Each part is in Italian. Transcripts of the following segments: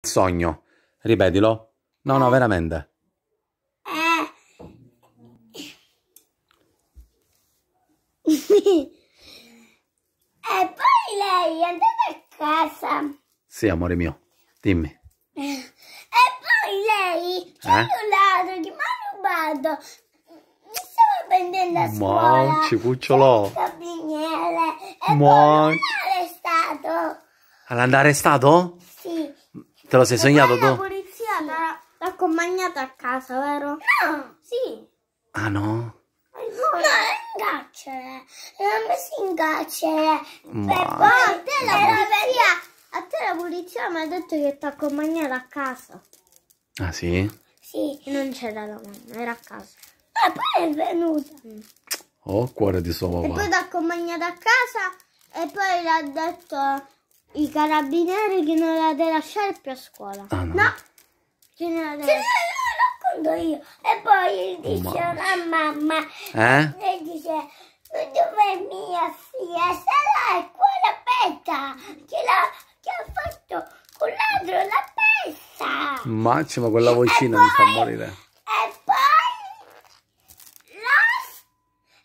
sogno. Ripetilo. No, no, veramente. e poi lei è andata a casa. Sì, amore mio, dimmi. E poi lei c'è eh? un ladro che mi ha rubato. Mi stava prendendo a scuola. Ma ci cucciolò. Carabiniere. E Mon... poi l'hanno arrestato. L'hanno arrestato? Te lo sei e sognato tu? La polizia l'ha, accompagnata a casa, vero? No, sì. Ah no? No, ingacciere, non mi ingacciere. Ma... E poi te la, polizia, a te la polizia mi ha detto che ti ha accompagnato a casa. Ah sì? Sì, non c'era la mamma, era a casa. E poi è venuta. Mm. Oh, cuore di suo papà. E poi ti ha accompagnato a casa e poi l'ha detto i carabinieri che non la deve lasciare più a scuola. Ah, no. no. Che non la deve lasciare. No, racconto io. E poi oh, dice oh, a mamma. Eh? Lei dice, dove è mia figlia? Sarà qua la petta. Che, la, che ha fatto un ladro la pesta. Mazzi, ma quella vocina poi, mi fa morire. E poi...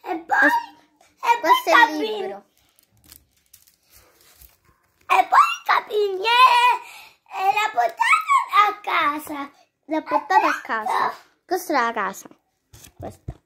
La, e poi... Questo è il libro. casa. L'ha portata a casa. Questa è la casa. Questa.